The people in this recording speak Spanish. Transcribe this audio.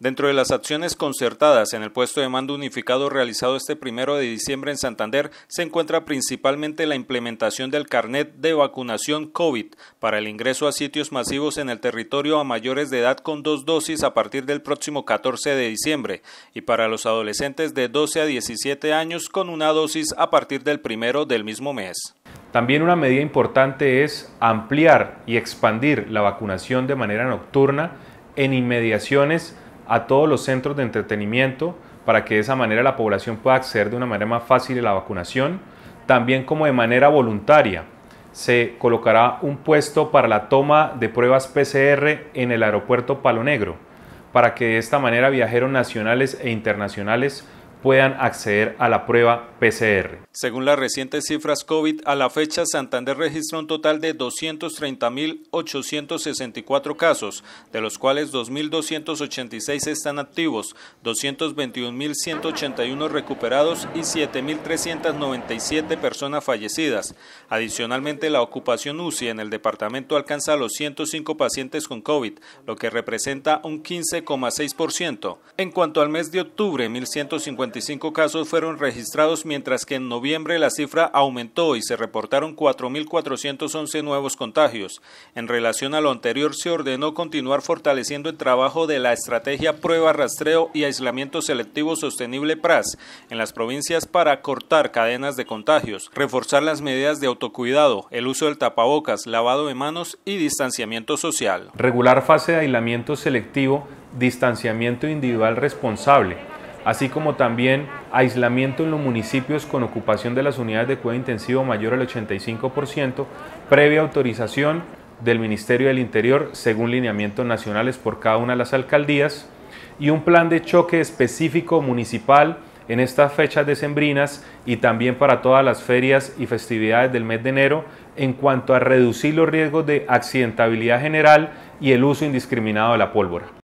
Dentro de las acciones concertadas en el puesto de mando unificado realizado este primero de diciembre en Santander, se encuentra principalmente la implementación del carnet de vacunación COVID para el ingreso a sitios masivos en el territorio a mayores de edad con dos dosis a partir del próximo 14 de diciembre y para los adolescentes de 12 a 17 años con una dosis a partir del primero del mismo mes. También una medida importante es ampliar y expandir la vacunación de manera nocturna en inmediaciones a todos los centros de entretenimiento para que de esa manera la población pueda acceder de una manera más fácil a la vacunación, también como de manera voluntaria. Se colocará un puesto para la toma de pruebas PCR en el aeropuerto Palo Negro, para que de esta manera viajeros nacionales e internacionales puedan acceder a la prueba PCR. Según las recientes cifras COVID, a la fecha Santander registra un total de 230.864 casos, de los cuales 2.286 están activos, 221.181 recuperados y 7.397 personas fallecidas. Adicionalmente, la ocupación UCI en el departamento alcanza a los 105 pacientes con COVID, lo que representa un 15,6%. En cuanto al mes de octubre, 1.150 casos fueron registrados, mientras que en noviembre la cifra aumentó y se reportaron 4.411 nuevos contagios. En relación a lo anterior, se ordenó continuar fortaleciendo el trabajo de la estrategia prueba, rastreo y aislamiento selectivo sostenible PRAS en las provincias para cortar cadenas de contagios, reforzar las medidas de autocuidado, el uso del tapabocas, lavado de manos y distanciamiento social. Regular fase de aislamiento selectivo, distanciamiento individual responsable así como también aislamiento en los municipios con ocupación de las unidades de cuidado intensivo mayor al 85%, previa autorización del Ministerio del Interior según lineamientos nacionales por cada una de las alcaldías y un plan de choque específico municipal en estas fechas decembrinas y también para todas las ferias y festividades del mes de enero en cuanto a reducir los riesgos de accidentabilidad general y el uso indiscriminado de la pólvora.